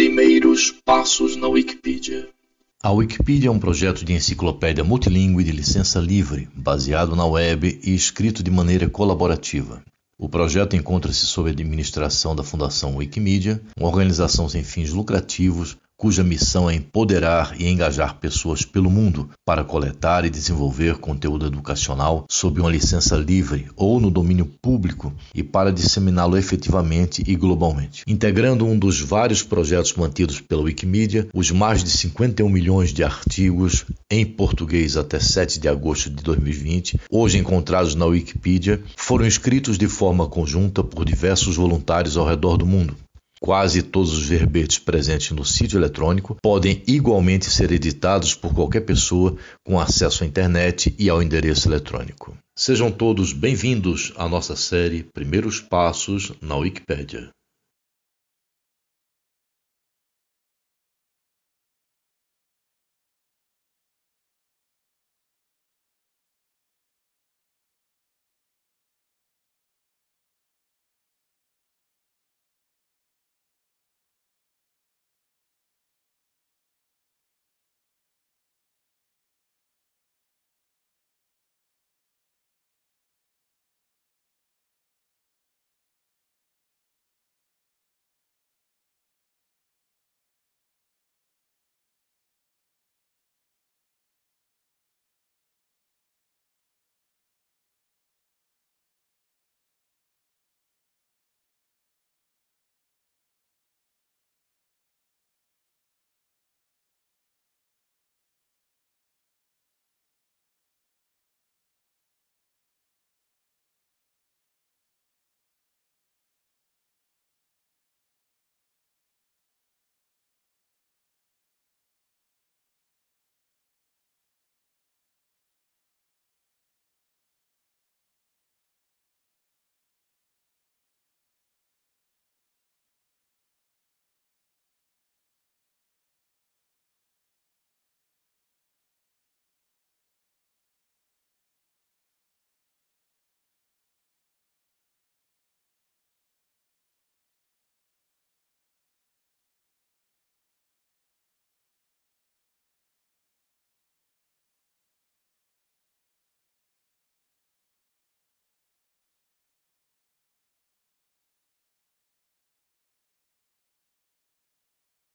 Primeiros passos na Wikipedia. A Wikipedia é um projeto de enciclopédia multilingüe de licença livre, baseado na web e escrito de maneira colaborativa. O projeto encontra-se sob a administração da Fundação Wikimedia, uma organização sem fins lucrativos cuja missão é empoderar e engajar pessoas pelo mundo para coletar e desenvolver conteúdo educacional sob uma licença livre ou no domínio público e para disseminá-lo efetivamente e globalmente. Integrando um dos vários projetos mantidos pela Wikimedia, os mais de 51 milhões de artigos em português até 7 de agosto de 2020, hoje encontrados na Wikipedia, foram escritos de forma conjunta por diversos voluntários ao redor do mundo. Quase todos os verbetes presentes no sítio eletrônico podem igualmente ser editados por qualquer pessoa com acesso à internet e ao endereço eletrônico. Sejam todos bem-vindos à nossa série Primeiros Passos na Wikipédia.